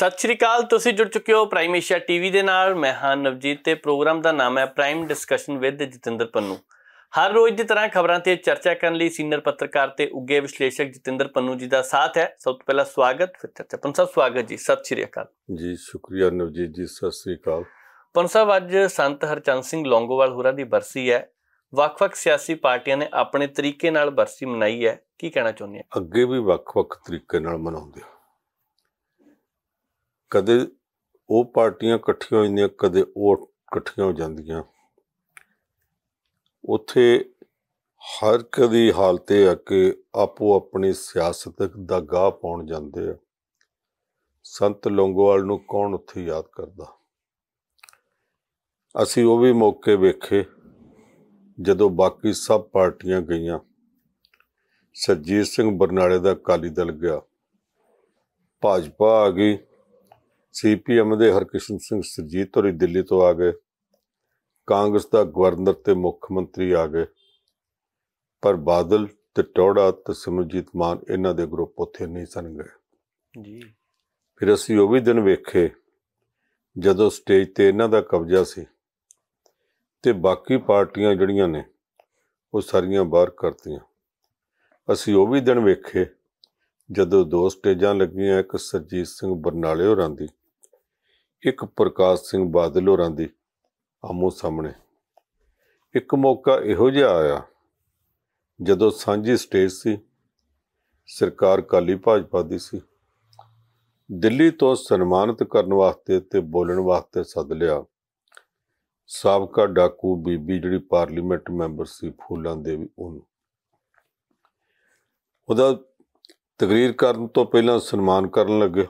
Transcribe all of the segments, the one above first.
ਸਤਿ ਸ਼੍ਰੀ ਅਕਾਲ ਤੁਸੀਂ ਜੁੜ ਚੁੱਕੇ ਹੋ ਪ੍ਰਾਈਮ ਏਸ਼ੀਆ ਟੀਵੀ ਦੇ ਨਾਲ ਮੈਂ ਹਾਂ ਨਵਜੀਤ ਤੇ ਪ੍ਰੋਗਰਾਮ ਦਾ ਨਾਮ ਹੈ prime discussion with Jatinder Pannu ਹਰ ਰੋਜ਼ ਦੀ ਤਰ੍ਹਾਂ ਖਬਰਾਂ ਤੇ ਚਰਚਾ ਕਰਨ ਲਈ ਸੀਨੀਅਰ ਪੱਤਰਕਾਰ ਤੇ ਉੱਗੇ ਵਿਸ਼ਲੇਸ਼ਕ ਜਤਿੰਦਰ ਪੰਨੂ ਜੀ ਦਾ ਸਾਥ ਹੈ ਸਭ ਤੋਂ ਪਹਿਲਾਂ ਸਵਾਗਤ ਫਿਰ ਚਰਚਾ ਪੰਨ ਸਾਹਿਬ ਸਵਾਗਤ ਜੀ ਸਤਿ ਸ਼੍ਰੀ ਅਕਾਲ ਜੀ ਸ਼ੁਕਰੀਆ ਨਵਜੀਤ ਜੀ ਸਤਿ ਸ਼੍ਰੀ ਅਕਾਲ ਪੰਨ ਸਾਹਿਬ ਅੱਜ ਸੰਤ ਹਰਚੰਦ ਸਿੰਘ ਲੌਂਗੋਵਾਲ ਹੋਰਾਂ ਦੀ ਬਰਸੀ ਹੈ ਵੱਖ-ਵੱਖ ਸਿਆਸੀ ਪਾਰਟੀਆਂ ਨੇ ਆਪਣੇ ਤਰੀਕੇ ਨਾਲ ਬਰਸੀ ਮਨਾਈ ਹੈ ਕੀ ਕਹਿਣਾ ਚਾਹੁੰਦੇ ਆ ਅੱਗੇ ਵੀ ਵੱਖ-ਵੱਖ ਤਰੀਕੇ ਨਾਲ ਮਨਾਉਂਦੇ ਆ ਕਦੇ ਉਹ ਪਾਰਟੀਆਂ ਇਕੱਠੀਆਂ ਹੋ ਜਾਂਦੀਆਂ ਕਦੇ ਉਹ ਇਕੱਠੀਆਂ ਹੋ ਜਾਂਦੀਆਂ ਉੱਥੇ ਹਰ ਕਦੀ ਹਾਲਤੇ ਆ ਕੇ ਆਪੋ ਆਪਣੀ ਸਿਆਸਤ ਦਾ ਗਾਹ ਪਾਉਣ ਜਾਂਦੇ ਆ ਸੰਤ ਲੰਗੋਵਾਲ ਨੂੰ ਕੌਣ ਉੱਥੇ ਯਾਦ ਕਰਦਾ ਅਸੀਂ ਉਹ ਵੀ ਮੌਕੇ ਵੇਖੇ ਜਦੋਂ ਬਾਕੀ ਸਭ ਪਾਰਟੀਆਂ ਗਈਆਂ ਸਰਜੀਤ ਸਿੰਘ ਬਰਨਾਲੇ ਦਾ ਅਕਾਲੀ ਦਲ ਗਿਆ ਭਾਜਪਾ ਆ ਗਈ ਸੀਪੀਐਮ ਦੇ ਹਰਕਿਸ਼ਨ ਸਿੰਘ ਸਰਜੀਤ ਹੋਰੀ ਦਿੱਲੀ ਤੋਂ ਆ ਗਏ ਕਾਂਗਰਸ ਦਾ ਗਵਰਨਰ ਤੇ ਮੁੱਖ ਮੰਤਰੀ ਆ ਗਏ ਪਰ ਬਾਦਲ ਤੇ ਟੋੜਾ ਤੇ ਸਿਮਰਜੀਤ ਮਾਨ ਇਹਨਾਂ ਦੇ ਗਰੁੱਪ ਉੱਥੇ ਨਹੀਂ ਸਨ ਗਏ ਜੀ ਫਿਰ ਅਸੀਂ ਉਹ ਵੀ ਦਿਨ ਵੇਖੇ ਜਦੋਂ ਸਟੇਜ ਤੇ ਇਹਨਾਂ ਦਾ ਕਬਜ਼ਾ ਸੀ ਤੇ ਬਾਕੀ ਪਾਰਟੀਆਂ ਜਿਹੜੀਆਂ ਨੇ ਉਹ ਸਾਰੀਆਂ ਬਾਹਰ ਕਰਤੀਆਂ ਅਸੀਂ ਉਹ ਵੀ ਦਿਨ ਵੇਖੇ ਜਦੋਂ ਦੋ ਸਟੇਜਾਂ ਲੱਗੀਆਂ ਇੱਕ ਸਰਜੀਤ ਸਿੰਘ ਬਰਨਾਲੇ ਹੋਰਾਂ ਦੀ ਇੱਕ ਪ੍ਰਕਾਸ਼ ਸਿੰਘ ਬਾਦਲ ਹੋਰਾਂ ਦੀ ਆਮੋ ਸਾਹਮਣੇ ਇੱਕ ਮੌਕਾ ਇਹੋ ਜਿਹਾ ਆਇਆ ਜਦੋਂ ਸਾਂਝੀ ਸਟੇਜ ਸੀ ਸਰਕਾਰ ਕਾਲੀ ਭਾਜਪਾ ਦੀ ਸੀ ਦਿੱਲੀ ਤੋਂ ਸਨਮਾਨਿਤ ਕਰਨ ਵਾਸਤੇ ਤੇ ਬੋਲਣ ਵਾਸਤੇ ਸੱਦ ਲਿਆ ਸਾਬਕਾ ਡਾਕੂ ਬੀਬੀ ਜਿਹੜੀ ਪਾਰਲੀਮੈਂਟ ਮੈਂਬਰ ਸੀ ਫੂਲਾਂ ਵੀ ਉਹਨੂੰ ਉਹਦਾ ਤਕਰੀਰ ਕਰਨ ਤੋਂ ਪਹਿਲਾਂ ਸਨਮਾਨ ਕਰਨ ਲੱਗੇ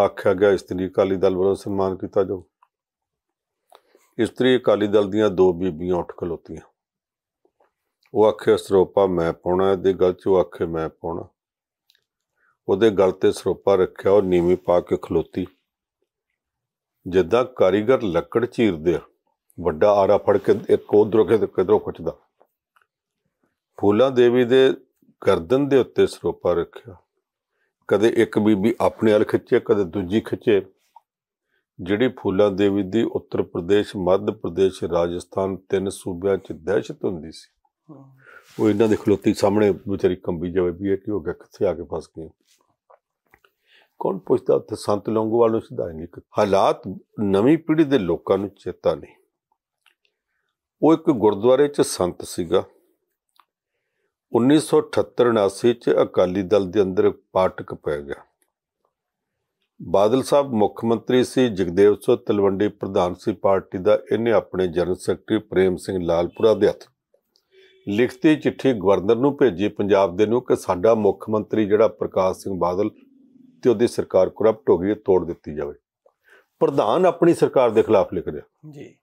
ਆਖਿਆ ਗਿਆ ਇਸਤਰੀ ਅਕਾਲੀ ਦਲ ਵੱਲੋਂ ਸਨਮਾਨ ਕੀਤਾ ਜਾਊ ਇਸਤਰੀ ਅਕਾਲੀ ਦਲ ਦੀਆਂ ਦੋ ਬੀਬੀਆਂ ਉੱਠ ਖਲੋਤੀਆਂ ਉਹ ਆਖੇ ਸਰੋਪਾ ਮੈਂ ਪਾਉਣਾ ਇਹਦੇ ਗਲ 'ਚ ਉਹ ਆਖੇ ਮੈਂ ਪਾਉਣਾ ਉਹਦੇ ਗਲ ਤੇ ਸਰੋਪਾ ਰੱਖਿਆ ਉਹ ਨੀਵੀਂ ਪਾ ਕੇ ਖਲੋਤੀ ਜਿੱਦਾਂ ਕਾਰੀਗਰ ਲੱਕੜ ਚੀਰਦੇ ਆ ਵੱਡਾ ਆਰਾ ਫੜ ਕੇ ਇੱਕ ਉਧਰੋਂ ਕੇ ਕਿਧਰੋਂ ਖਿੱਚਦਾ ਫੂਲਾ ਦੇਵੀ ਦੇ ਗਰਦਨ ਦੇ ਉੱਤੇ ਸਰੋਪਾ ਰੱਖਿਆ ਕਦੇ ਇੱਕ ਬੀਬੀ ਆਪਣੇ ਵੱਲ ਖਿੱਚੇ ਕਦੇ ਦੂਜੀ ਖਿੱਚੇ ਜਿਹੜੀ ਫੂਲਾ ਦੇਵੀ ਦੀ ਉੱਤਰ ਪ੍ਰਦੇਸ਼ ਮੱਧ ਪ੍ਰਦੇਸ਼ ਰਾਜਸਥਾਨ ਤਿੰਨ ਸੂਬਿਆਂ 'ਚ ਦਹਿਸ਼ਤ ਹੁੰਦੀ ਸੀ ਉਹ ਇਹਨਾਂ ਦੇ ਖਲੋਤੀ ਸਾਹਮਣੇ ਵਿਚਾਰੀ ਕੰਬੀ ਜਾਵੇ ਵੀ ਇਹ ਕੀ ਹੋ ਗਿਆ ਕਿੱਥੇ ਆ ਕੇ ਫਸ ਗਏ ਕੌਣ ਪੁੱਛਦਾ ਤੇ ਸੰਤ ਲੌਂਗੋਵਾਲ ਨੂੰ ਸਿਧਾਈ ਨਹੀਂ ਹਾਲਾਤ ਨਵੀਂ ਪੀੜ੍ਹੀ ਦੇ ਲੋਕਾਂ ਨੂੰ ਚੇਤਾ ਨਹੀਂ ਉਹ ਇੱਕ ਗੁਰਦੁਆਰੇ 'ਚ ਸੰਤ ਸੀਗਾ 1978-79 ਚ ਅਕਾਲੀ ਦਲ ਦੇ ਅੰਦਰ ਪਾਟਕ ਪੈ ਗਿਆ ਬਾਦਲ ਸਾਹਿਬ ਮੁੱਖ ਮੰਤਰੀ ਸੀ ਜਗਦੇਵ ਸਿੰਘ ਤਲਵੰਡੀ ਪ੍ਰਧਾਨ ਸੀ ਪਾਰਟੀ ਦਾ ਇਹਨੇ ਆਪਣੇ ਜਨਰਲ ਸੈਕਟਰੀ ਪ੍ਰੇਮ ਸਿੰਘ ਲਾਲਪੁਰਾ ਦੇ ਹੱਥ ਲਿਖਤੀ ਚਿੱਠੀ ਗਵਰਨਰ ਨੂੰ ਭੇਜੀ ਪੰਜਾਬ ਦੇ ਨੂੰ ਕਿ ਸਾਡਾ ਮੁੱਖ ਮੰਤਰੀ ਜਿਹੜਾ ਪ੍ਰਕਾਸ਼ ਸਿੰਘ ਬਾਦਲ ਤੇ ਉਹਦੀ ਸਰਕਾਰ ਕਰਪਟ ਹੋ ਗਈ ਤੋੜ ਦਿੱਤੀ ਜਾਵੇ ਪ੍ਰਧਾਨ ਆਪਣੀ ਸਰਕਾਰ ਦੇ ਖਿਲਾਫ ਲਿਖ ਰਿਹਾ ਜੀ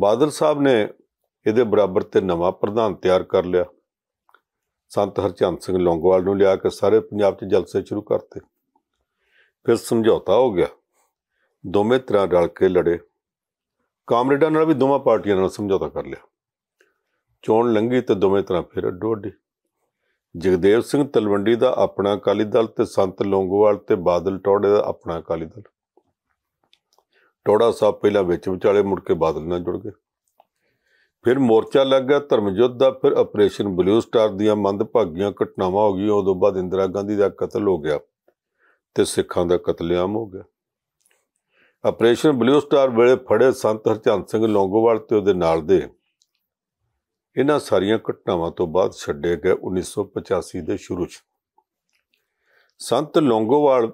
ਬਾਦਲ ਸਾਹਿਬ ਨੇ ਇਹਦੇ ਬਰਾਬਰ ਤੇ ਨਵਾਂ ਪ੍ਰਧਾਨ ਤਿਆਰ ਕਰ ਲਿਆ ਸੰਤ ਹਰਚੰਦ ਸਿੰਘ ਲੌਂਗੋਵਾਲ ਨੂੰ ਲਿਆ ਕੇ ਸਾਰੇ ਪੰਜਾਬ 'ਚ ਜਲਸੇ ਸ਼ੁਰੂ ਕਰਤੇ ਫਿਰ ਸਮਝੌਤਾ ਹੋ ਗਿਆ ਦੋਵੇਂ ਤਰ੍ਹਾਂ ਰਲ ਕੇ ਲੜੇ ਕਾਮਰੇਡਾਂ ਨਾਲ ਵੀ ਦੋਵਾਂ ਪਾਰਟੀਆਂ ਨਾਲ ਸਮਝੌਤਾ ਕਰ ਲਿਆ ਚੋਣ ਲੰਗੀ ਤੇ ਦੋਵੇਂ ਤਰ੍ਹਾਂ ਫਿਰ ਅੱਡੋ ਜਗਦੇਵ ਸਿੰਘ ਤਲਵੰਡੀ ਦਾ ਆਪਣਾ ਅਕਾਲੀ ਦਲ ਤੇ ਸੰਤ ਲੌਂਗੋਵਾਲ ਤੇ ਬਾਦਲ ਟੋੜੇ ਦਾ ਆਪਣਾ ਅਕਾਲੀ ਦਲ ਟੋੜਾ ਸਾਹਿਬ ਪਹਿਲਾਂ ਵਿੱਚ ਵਿਚਾਲੇ ਮੁੜ ਕੇ ਬਾਦਲ ਨਾਲ ਜੁੜ ਗਏ ਫਿਰ ਮੋਰਚਾ ਲੱਗ ਗਿਆ ਯੁੱਧ ਦਾ ਫਿਰ ਆਪਰੇਸ਼ਨ ਬਲੂ ਸਟਾਰ ਦੀਆਂ ਮੰਦਭਾਗੀਆਂ ਘਟਨਾਵਾਂ ਹੋ ਗਈਆਂ ਉਦੋਂ ਬਾਅਦ ਇੰਦਰਾ ਗਾਂਧੀ ਦਾ ਕਤਲ ਹੋ ਗਿਆ ਤੇ ਸਿੱਖਾਂ ਦਾ ਕਤਲੇਆਮ ਹੋ ਗਿਆ ਆਪਰੇਸ਼ਨ ਬਲੂ ਸਟਾਰ ਵੇਲੇ ਫੜੇ ਸੰਤ ਹਰਚੰਦ ਸਿੰਘ ਲੌਂਗੋਵਾਲ ਤੇ ਉਹਦੇ ਨਾਲ ਦੇ ਇਹਨਾਂ ਸਾਰੀਆਂ ਘਟਨਾਵਾਂ ਤੋਂ ਬਾਅਦ ਛੱਡੇ ਗਏ 1985 ਦੇ ਸ਼ੁਰੂ 'ਚ ਸੰਤ ਲੌਂਗੋਵਾਲ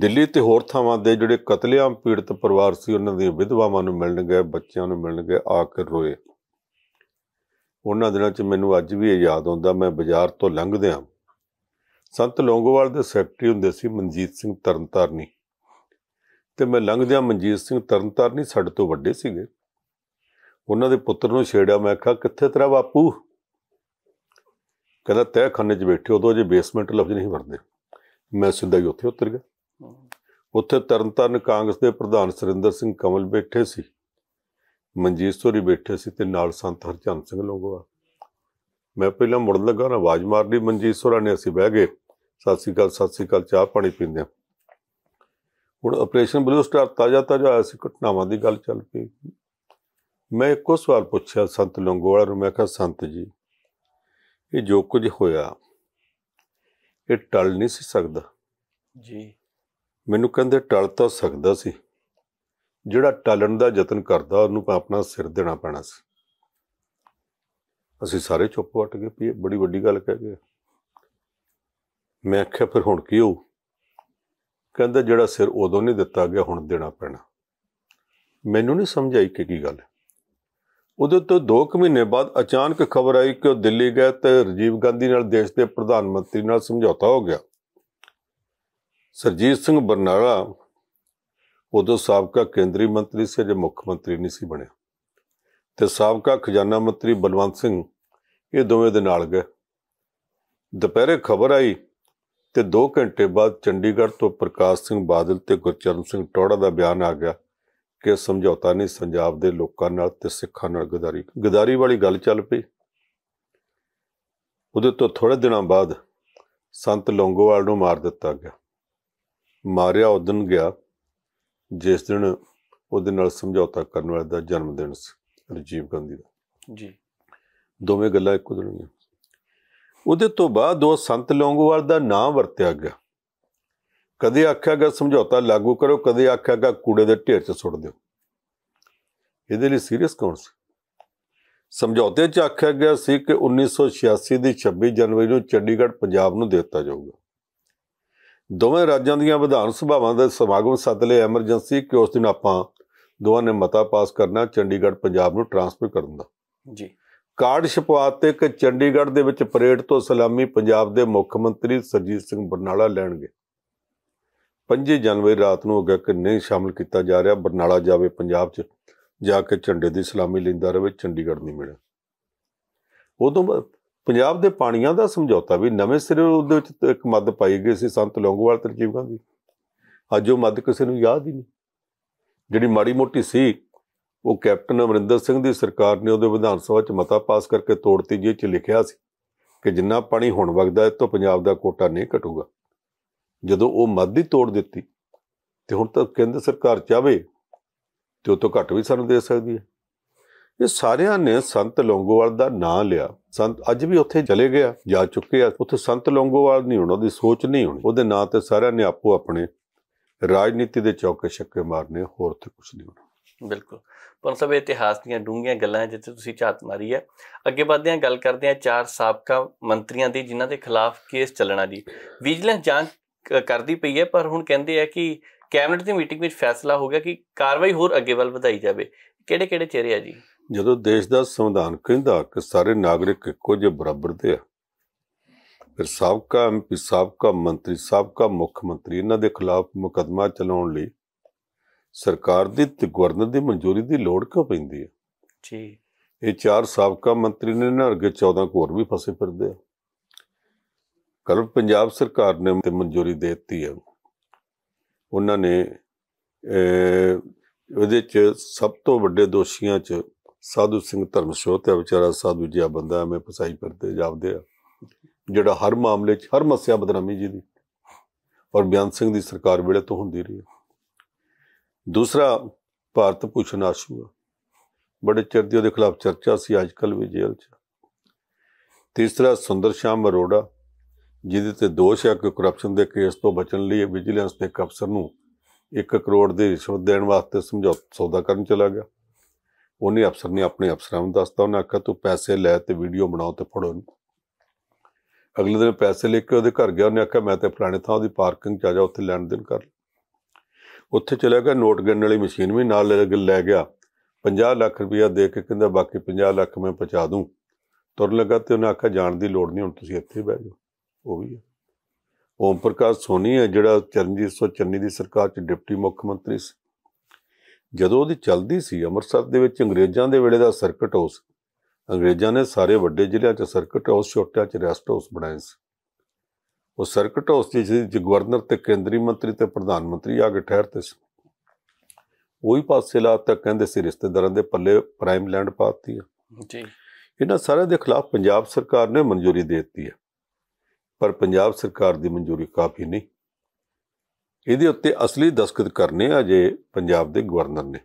ਦਿੱਲੀ ਤੇ ਹੋਰ ਥਾਵਾਂ ਦੇ ਜਿਹੜੇ ਕਤਲੇਆਮ ਪੀੜਤ ਪਰਿਵਾਰ ਸੀ ਉਹਨਾਂ ਦੀਆਂ ਵਿਧਵਾਵਾਂ ਨੂੰ ਮਿਲਣ ਗਏ ਬੱਚਿਆਂ ਨੂੰ ਮਿਲਣ ਗਏ ਆ ਕੇ ਰੋਏ ਉਹਨਾਂ ਦਿਨਾਂ 'ਚ ਮੈਨੂੰ ਅੱਜ ਵੀ ਇਹ ਯਾਦ ਆਉਂਦਾ ਮੈਂ ਬਾਜ਼ਾਰ ਤੋਂ ਲੰਘਦਿਆਂ ਸੰਤ ਲੋਂਗੋਵਾਲ ਦੇ ਸੈਕਟਰੀ ਹੁੰਦੇ ਸੀ ਮਨਜੀਤ ਸਿੰਘ ਤਰਨਤਾਰਨੀ ਤੇ ਮੈਂ ਲੰਘਦਿਆਂ ਮਨਜੀਤ ਸਿੰਘ ਤਰਨਤਾਰਨੀ ਸਾਡੇ ਤੋਂ ਵੱਡੇ ਸੀਗੇ ਉਹਨਾਂ ਦੇ ਪੁੱਤਰ ਨੂੰ ਛੇੜਿਆ ਮੈਂ ਕਿਹਾ ਕਿੱਥੇ ਤੇਰਾ ਬਾਪੂ ਕਹਿੰਦਾ ਤੈ 'ਚ ਬੈਠੇ ਉਦੋਂ ਜੇ ਬੇਸਮੈਂਟ ਲਫ਼ਜ਼ ਨਹੀਂ ਵਰਦੇ ਮੈਂ ਸਿੱਧਾ ਹੀ ਉੱਥੇ ਉਤਰ ਗਿਆ ਉੱਥੇ ਤਰਨਤਨ ਕਾਂਗਰਸ ਦੇ ਪ੍ਰਧਾਨ ਸਰਿੰਦਰ ਸਿੰਘ ਕਮਲ ਬੈਠੇ ਸੀ ਮਨਜੀਤ ਸੋਰੀ ਬੈਠੇ ਸੀ ਤੇ ਨਾਲ ਸੰਤ ਹਰਚੰਦ ਸਿੰਘ ਲੋਗੋਆ ਮੈਂ ਪਹਿਲਾਂ ਮੁੜ ਲੱਗਾ ਨਾ ਆਵਾਜ਼ ਮਾਰਦੀ ਮਨਜੀਤ ਸੋਰਾ ਨੇ ਅਸੀਂ ਬਹਿ ਗਏ ਸਤਿ ਸ੍ਰੀ ਅਕਾਲ ਸਤਿ ਸ੍ਰੀ ਅਕਾਲ ਚਾਹ ਪਾਣੀ ਪੀਂਦੇ ਹੁਣ ਆਪਰੇਸ਼ਨ ਬਲੂ ਸਟਾਰ ਤਾਜ਼ਾ ਤਾਜ਼ਾ ਆਇਆ ਸੀ ਘਟਨਾਵਾਂ ਦੀ ਗੱਲ ਚੱਲ ਪਈ ਮੈਂ ਇੱਕੋ ਸਵਾਲ ਪੁੱਛਿਆ ਸੰਤ ਲੰਗੋਵਾਲਾ ਨੂੰ ਮੈਂ ਕਿਹਾ ਸੰਤ ਜੀ ਇਹ ਜੋ ਕੁਝ ਹੋਇਆ ਇਹ ਟਲ ਨਹੀਂ ਸੀ ਸਕਦਾ ਜੀ ਮੈਨੂੰ ਕਹਿੰਦੇ ਟਲ ਤਾਂ ਸਕਦਾ ਸੀ ਜਿਹੜਾ ਟਲਣ ਦਾ ਯਤਨ ਕਰਦਾ ਉਹਨੂੰ ਆਪਣਾ ਸਿਰ ਦੇਣਾ ਪੈਣਾ ਸੀ ਅਸੀਂ ਸਾਰੇ ਚੁੱਪ ਵਟ ਗਏ ਵੀ ਇਹ ਬੜੀ ਵੱਡੀ ਗੱਲ ਕਹਿ ਗਏ ਮੈਂ ਆਖਿਆ ਫਿਰ ਹੁਣ ਕੀ ਹੋ ਕਹਿੰਦਾ ਜਿਹੜਾ ਸਿਰ ਉਦੋਂ ਨਹੀਂ ਦਿੱਤਾ ਗਿਆ ਹੁਣ ਦੇਣਾ ਪੈਣਾ ਮੈਨੂੰ ਨਹੀਂ ਸਮਝ ਆਈ ਕਿ ਕੀ ਗੱਲ ਉਹਦੇ ਤੋਂ 2 ਮਹੀਨੇ ਬਾਅਦ ਅਚਾਨਕ ਖਬਰ ਆਈ ਕਿ ਉਹ ਦਿੱਲੀ ਗਏ ਤੇ ਰਜੀਵ ਗਾਂਧੀ ਨਾਲ ਦੇਸ਼ ਦੇ ਪ੍ਰਧਾਨ ਮੰਤਰੀ ਨਾਲ ਸਮਝੌਤਾ ਹੋ ਗਿਆ ਸਰਜੀਤ ਸਿੰਘ ਬਰਨਾਲਾ ਉਦੋਂ ਸਾਬਕਾ ਕੇਂਦਰੀ ਮੰਤਰੀ ਸੀ ਜੇ ਮੁੱਖ ਮੰਤਰੀ ਨਹੀਂ ਸੀ ਬਣਿਆ ਤੇ ਸਾਬਕਾ ਖਜ਼ਾਨਾ ਮੰਤਰੀ ਬਲਵੰਤ ਸਿੰਘ ਇਹ ਦੋਵੇਂ ਦੇ ਨਾਲ ਗਏ ਦੁਪਹਿਰੇ ਖਬਰ ਆਈ ਤੇ 2 ਘੰਟੇ ਬਾਅਦ ਚੰਡੀਗੜ੍ਹ ਤੋਂ ਪ੍ਰਕਾਸ਼ ਸਿੰਘ ਬਾਦਲ ਤੇ ਗੁਰਚਰਨ ਸਿੰਘ ਟੋੜਾ ਦਾ ਬਿਆਨ ਆ ਗਿਆ ਕਿ ਸਮਝੌਤਾ ਨਹੀਂ ਪੰਜਾਬ ਦੇ ਲੋਕਾਂ ਨਾਲ ਤੇ ਸਿੱਖਾਂ ਨਾਲ ਗਦਾਰੀ ਗਦਾਰੀ ਵਾਲੀ ਗੱਲ ਚੱਲ ਪਈ ਉਹਦੇ ਤੋਂ ਥੋੜੇ ਦਿਨਾਂ ਬਾਅਦ ਸੰਤ ਲੌਂਗੋਵਾਲ ਨੂੰ ਮਾਰ ਦਿੱਤਾ ਗਿਆ ਮਾਰਿਆ ਉਹ ਦਿਨ ਗਿਆ ਜਿਸ ਦਿਨ ਉਹਦੇ ਨਾਲ ਸਮਝੌਤਾ ਕਰਨ ਵਾਲੇ ਦਾ ਜਨਮ ਦਿਨ ਸੀ ਰਜੀਵ ਗਾਂਧੀ ਦਾ ਜੀ ਦੋਵੇਂ ਗੱਲਾਂ ਇੱਕੋ ਦਿਨ ਹੋਈਆਂ ਉਹਦੇ ਤੋਂ ਬਾਅਦ ਉਹ ਸੰਤ ਲੌਂਗੋਵਾਲ ਦਾ ਨਾਮ ਵਰਤਿਆ ਗਿਆ ਕਦੇ ਆਖਿਆ ਗਿਆ ਸਮਝੌਤਾ ਲਾਗੂ ਕਰੋ ਕਦੇ ਆਖਿਆ ਗਿਆ ਕੂੜੇ ਦੇ ਢੇਰ 'ਚ ਸੁੱਟ ਦਿਓ ਇਹਦੇ ਲਈ ਸੀਰੀਅਸ ਕੌਣ ਸੀ ਸਮਝੌਤੇ 'ਚ ਆਖਿਆ ਗਿਆ ਸੀ ਕਿ 1986 ਦੀ 26 ਜਨਵਰੀ ਨੂੰ ਚੰਡੀਗੜ੍ਹ ਪੰਜਾਬ ਨੂੰ ਦਿੱਤਾ ਜਾਊਗਾ ਦੋਵੇਂ ਰਾਜਾਂ ਦੀਆਂ ਵਿਧਾਨ ਸਭਾਵਾਂ ਦੇ ਸਮਾਗਮ ਸੱਦ ਐਮਰਜੈਂਸੀ ਕਿ ਉਸ ਦਿਨ ਆਪਾਂ ਦੋਵਾਂ ਨੇ ਮਤਾ ਪਾਸ ਕਰਨਾ ਚੰਡੀਗੜ੍ਹ ਪੰਜਾਬ ਨੂੰ ਟ੍ਰਾਂਸਫਰ ਕਰਨ ਦਾ ਜੀ ਕਾਰਡ ਤੇ ਕਿ ਚੰਡੀਗੜ੍ਹ ਦੇ ਵਿੱਚ ਪਰੇਡ ਤੋਂ ਸਲਾਮੀ ਪੰਜਾਬ ਦੇ ਮੁੱਖ ਮੰਤਰੀ ਸਰਜੀਤ ਸਿੰਘ ਬਰਨਾਲਾ ਲੈਣਗੇ 5 ਜਨਵਰੀ ਰਾਤ ਨੂੰ ਹੋਗਾ ਕਿ ਨਹੀਂ ਸ਼ਾਮਲ ਕੀਤਾ ਜਾ ਰਿਹਾ ਬਰਨਾਲਾ ਜਾਵੇ ਪੰਜਾਬ 'ਚ ਜਾ ਕੇ ਝੰਡੇ ਦੀ ਸਲਾਮੀ ਲੈਂਦਾ ਰਹੇ ਚੰਡੀਗੜ੍ਹ ਨਹੀਂ ਮਿਲਿਆ ਉਦੋਂ ਪੰਜਾਬ ਦੇ ਪਾਣੀਆਂ ਦਾ ਸਮਝੌਤਾ ਵੀ ਨਵੇਂ ਸਿਰੇ ਉਹਦੇ ਵਿੱਚ ਇੱਕ ਮੱਦ ਪਾਈ ਗਈ ਸੀ ਸੰਤ ਲੌਂਗੋਵਾਲ ਤਰਜੀਬ ਗਾਂਧੀ ਅੱਜ ਉਹ ਮੱਦ ਕਿਸੇ ਨੂੰ ਯਾਦ ਹੀ ਨਹੀਂ ਜਿਹੜੀ ਮਾੜੀ ਮੋਟੀ ਸੀ ਉਹ ਕੈਪਟਨ ਅਮਰਿੰਦਰ ਸਿੰਘ ਦੀ ਸਰਕਾਰ ਨੇ ਉਹਦੇ ਵਿਧਾਨ ਸਭਾ 'ਚ ਮਤਾ ਪਾਸ ਕਰਕੇ ਤੋੜਤੀ ਜਿਹੇ 'ਚ ਲਿਖਿਆ ਸੀ ਕਿ ਜਿੰਨਾ ਪਾਣੀ ਹੁਣ ਵਗਦਾ ਹੈ ਤੋਂ ਪੰਜਾਬ ਦਾ ਕੋਟਾ ਨਹੀਂ ਘਟੂਗਾ ਜਦੋਂ ਉਹ ਮੱਦ ਹੀ ਤੋੜ ਦਿੱਤੀ ਤੇ ਹੁਣ ਤਾਂ ਕੇਂਦਰ ਸਰਕਾਰ ਚਾਵੇ ਤੇ ਉਹ ਤੋਂ ਘੱਟ ਵੀ ਸਾਨੂੰ ਦੇ ਸਕਦੀ ਹੈ ਇਹ ਸਾਰਿਆਂ ਨੇ ਸੰਤ ਲੌਂਗੋਵਾਲ ਦਾ ਨਾਂ ਲਿਆ ਸੰਤ ਅੱਜ ਵੀ ਉੱਥੇ ਚਲੇ ਗਿਆ ਜਾ ਚੁੱਕੇ ਆ ਉੱਥੇ ਸੰਤ ਲੋਂਗੋਵਾਲ ਨਹੀਂ ਹੁਣ ਉਹਦੀ ਸੋਚ ਨਹੀਂ ਹੋਣੀ ਉਹਦੇ ਨਾਂ ਤੇ ਸਾਰਿਆਂ ਨੇ ਆਪੋ ਆਪਣੇ ਰਾਜਨੀਤੀ ਦੇ ਚੌਕੇ ਛੱਕੇ ਮਾਰਨੇ ਹੋਰ ਤੇ ਕੁਝ ਨਹੀਂ ਹੋਣਾ ਬਿਲਕੁਲ ਪਰ ਸਭ ਇਤਿਹਾਸ ਦੀਆਂ ਡੂੰਘੀਆਂ ਗੱਲਾਂ ਜਿੱਥੇ ਤੁਸੀਂ ਝਾਤ ਮਾਰੀ ਹੈ ਅੱਗੇ ਵਧਦੇ ਹਾਂ ਗੱਲ ਕਰਦੇ ਹਾਂ ਚਾਰ ਸਾਬਕਾ ਮੰਤਰੀਆਂ ਦੀ ਜਿਨ੍ਹਾਂ ਦੇ ਖਿਲਾਫ ਕੇਸ ਚੱਲਣਾ ਜੀ ਵਿਜੀਲੈਂਸ ਜਾਂਚ ਕਰਦੀ ਪਈ ਹੈ ਪਰ ਹੁਣ ਕਹਿੰਦੇ ਆ ਕਿ ਕੈਬਨਿਟ ਦੀ ਮੀਟਿੰਗ ਵਿੱਚ ਫੈਸਲਾ ਹੋ ਗਿਆ ਕਿ ਕਾਰਵਾਈ ਹੋਰ ਅੱਗੇ ਵੱਲ ਵਧਾਈ ਜਾਵੇ ਕਿਹੜੇ ਕਿਹੜੇ ਚਿਹਰੇ ਆ ਜੀ ਜਦੋਂ ਦੇਸ਼ ਦਾ ਸੰਵਿਧਾਨ ਕਹਿੰਦਾ ਕਿ ਸਾਰੇ ਨਾਗਰਿਕ ਇੱਕੋ ਜਿਹੇ ਬਰਾਬਰ ਦੇ ਆ ਫਿਰ ਸਾਬਕਾ ਐਮਪੀ ਸਾਬਕਾ ਮੰਤਰੀ ਸਾਬਕਾ ਮੁੱਖ ਮੰਤਰੀ ਇਹਨਾਂ ਦੇ ਖਿਲਾਫ ਮੁਕਦਮਾ ਚਲਾਉਣ ਲਈ ਸਰਕਾਰ ਦੀ ਤੇ ਗਵਰਨਰ ਦੀ ਮਨਜ਼ੂਰੀ ਦੀ ਲੋੜ ਕਿਉਂ ਪੈਂਦੀ ਹੈ ਜੀ ਇਹ ਚਾਰ ਸਾਬਕਾ ਮੰਤਰੀ ਨੇ ਨਾ ਅਰਗੇ 14 ਕੋਰ ਵੀ ਫਸੇ ਫਿਰਦੇ ਆ ਕਲ ਪੰਜਾਬ ਸਰਕਾਰ ਨੇ ਤੇ ਮਨਜ਼ੂਰੀ ਦੇ ਦਿੱਤੀ ਹੈ ਉਹਨਾਂ ਨੇ ਉਹਦੇ ਚ ਸਭ ਤੋਂ ਵੱਡੇ ਦੋਸ਼ੀਆਂ ਚ ਸਾਧੂ ਸਿੰਘ ਧਰਮਸ਼ੋਤ ਹੈ ਵਿਚਾਰਾ ਸਾਧੂ ਜਿਹਾ ਬੰਦਾ ਐਵੇਂ ਪਸਾਈ ਫਿਰਦੇ ਜਾਪਦੇ ਆ ਜਿਹੜਾ ਹਰ ਮਾਮਲੇ 'ਚ ਹਰ ਮਸਿਆ ਬਦਨਾਮੀ ਜੀ ਦੀ ਔਰ ਬਿਆਨ ਸਿੰਘ ਦੀ ਸਰਕਾਰ ਵੇਲੇ ਤੋਂ ਹੁੰਦੀ ਰਹੀ ਦੂਸਰਾ ਭਾਰਤ ਭੂਸ਼ਣ ਆਸ਼ੂ ਆ ਬੜੇ ਚਿਰ ਦੀ ਉਹਦੇ ਖਿਲਾਫ ਚਰਚਾ ਸੀ ਅੱਜ ਕੱਲ ਵੀ ਜੇਲ੍ਹ 'ਚ ਤੀਸਰਾ ਸੁੰਦਰ ਸ਼ਾਮ ਅਰੋੜਾ ਜਿਹਦੇ ਤੇ ਦੋਸ਼ ਹੈ ਕਿ ਕਰਪਸ਼ਨ ਦੇ ਕੇਸ ਤੋਂ ਬਚਣ ਲਈ ਵਿਜੀਲੈਂਸ ਦੇ ਅਫਸਰ ਨੂੰ 1 ਕਰੋੜ ਦੇ ਰਿਸ਼ਵਤ ਦੇਣ ਵਾਸਤੇ ਸਮਝੌਤਾ ਸੌਦਾ ਕਰਨ ਚਲਾ ਗਿਆ ਉਹਨੇ ਅਫਸਰ ਨੇ ਆਪਣੇ ਅਫਸਰਾਂ ਨੂੰ ਦੱਸਤਾ ਉਹਨੇ ਆਖਿਆ ਤੂੰ ਪੈਸੇ ਲੈ ਤੇ ਵੀਡੀਓ ਬਣਾਓ ਤੇ ਫੜੋ ਅਗਲੇ ਦਿਨ ਪੈਸੇ ਲੈ ਕੇ ਉਹਦੇ ਘਰ ਗਿਆ ਉਹਨੇ ਆਖਿਆ ਮੈਂ ਤੇ ਫਲਾਣੇ ਥਾਂ ਦੀ ਪਾਰਕਿੰਗ ਚ ਆ ਜਾ ਉੱਥੇ ਲੈਣ ਦੇਣ ਕਰ ਉੱਥੇ ਚਲਾ ਗਿਆ ਨੋਟ ਗਿਣਨ ਵਾਲੀ ਮਸ਼ੀਨ ਵੀ ਨਾਲ ਲੈ ਗਿਆ 50 ਲੱਖ ਰੁਪਇਆ ਦੇ ਕੇ ਕਹਿੰਦਾ ਬਾਕੀ 50 ਲੱਖ ਮੈਂ ਪਹੁੰਚਾ ਦੂੰ ਤੁਰ ਲੱਗਾ ਤੇ ਉਹਨੇ ਆਖਿਆ ਜਾਣ ਦੀ ਲੋੜ ਨਹੀਂ ਹੁਣ ਤੁਸੀਂ ਇੱਥੇ ਬਹਿ ਜਾਓ ਉਹ ਵੀ ਹੈ ਓਮ ਪ੍ਰਕਾਸ਼ ਸੋਨੀ ਹੈ ਜਿਹੜਾ ਚਰਨਜੀਤ ਸੋ ਚੰਨੀ ਦੀ ਸਰਕਾਰ ਚ ਡਿਪਟੀ ਮੁੱਖ ਮੰਤਰੀ ਸੀ ਜਦੋਂ ਉਹਦੀ ਚੱਲਦੀ ਸੀ ਅੰਮ੍ਰਿਤਸਰ ਦੇ ਵਿੱਚ ਅੰਗਰੇਜ਼ਾਂ ਦੇ ਵੇਲੇ ਦਾ ਸਰਕਟ ਹਾਊਸ ਅੰਗਰੇਜ਼ਾਂ ਨੇ ਸਾਰੇ ਵੱਡੇ ਜ਼ਿਲ੍ਹਿਆਂ 'ਚ ਸਰਕਟ ਹਾਊਸ ਛੋਟਿਆਂ 'ਚ ਰੈਸਟ ਹਾਊਸ ਬਣਾਏ ਸੀ ਉਹ ਸਰਕਟ ਹਾਊਸ ਦੇ ਜਿਹੜੇ ਗਵਰਨਰ ਤੇ ਕੇਂਦਰੀ ਮੰਤਰੀ ਤੇ ਪ੍ਰਧਾਨ ਮੰਤਰੀ ਆ ਕੇ ਠਹਿਰਦੇ ਸੀ ਉਹੀ ਪਾਸੇ ਲਾ ਤੱਕ ਕਹਿੰਦੇ ਸੀ ਰਿਸ਼ਤੇਦਾਰਾਂ ਦੇ ਪੱਲੇ ਪ੍ਰਾਈਮ ਲੈਂਡ ਪਾਤੀ ਆ ਜੀ ਇਹਨਾਂ ਸਾਰੇ ਦੇ ਖਿਲਾਫ ਪੰਜਾਬ ਸਰਕਾਰ ਨੇ ਮਨਜ਼ੂਰੀ ਦੇ ਦਿੱਤੀ ਹੈ ਪਰ ਪੰਜਾਬ ਸਰਕਾਰ ਦੀ ਮਨਜ਼ੂਰੀ ਕਾਫੀ ਨਹੀਂ ਇਹਦੇ ਉੱਤੇ ਅਸਲੀ ਦਸਖਤ ਕਰਨੇ ਅਜੇ ਪੰਜਾਬ ਦੇ ਗਵਰਨਰ ਨੇ